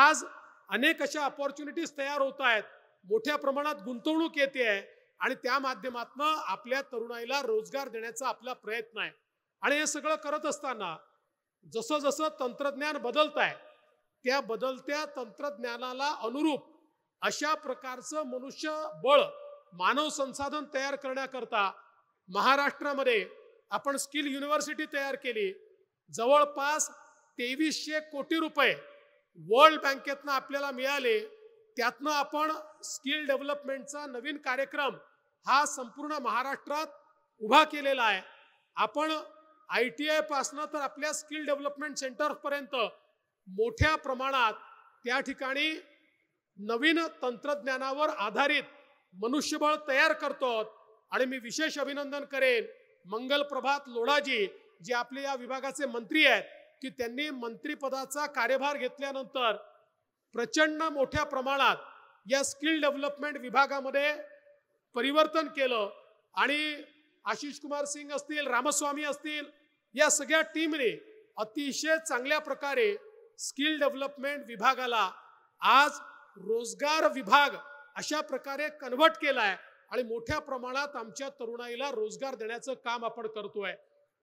आज अनेक अशा अपॉर्च्युनिटीज तयार होत आहेत मोठ्या प्रमाणात गुंतवणूक येते आहे आणि त्या माध्यमातून आपल्या तरुणाईला रोजगार देण्याचा आपला प्रयत्न आहे आणि हे सगळं करत असताना जसं जसं तंत्रज्ञान बदलत आहे त्या बदलत्या तंत्रज्ञानाला अनुरूप अशा प्रकारचं मनुष्य बळ मानव संसाधन तयार करण्याकरता महाराष्ट्रामध्ये आपण स्किल युनिव्हर्सिटी तयार केली जवळपास तेवीसशे कोटी रुपये वर्ल्ड बँकेतनं आपल्याला मिळाले त्यातनं आपण स्किल डेव्हलपमेंटचा नवीन कार्यक्रम हा संपूर्ण महाराष्ट्रात उभा केलेला आहे आपण आय टी आयपासनं तर आपल्या स्किल डेव्हलपमेंट पर्यंत मोठ्या प्रमाणात त्या ठिकाणी नवीन तंत्रज्ञानावर आधारित मनुष्यबळ तयार करतो आणि मी विशेष अभिनंदन करेन मंगल प्रभात लोढाजी जे आपले या विभागाचे मंत्री आहेत की त्यांनी मंत्रिपदाचा कार्यभार घेतल्यानंतर प्रचंड मोठ्या प्रमाणात या स्किल डेव्हलपमेंट विभागामध्ये परिवर्तन केलं आणि आशिष कुमार सिंग असतील रामस्वामी असतील या सगळ्या टीमने अतिशय चांगल्या प्रकारे स्किल डेव्हलपमेंट विभागाला आज रोजगार विभाग अशा प्रकारे कन्व्हर्ट केला आहे आणि मोठ्या प्रमाणात आमच्या तरुणाईला रोजगार देण्याचं काम आपण करतोय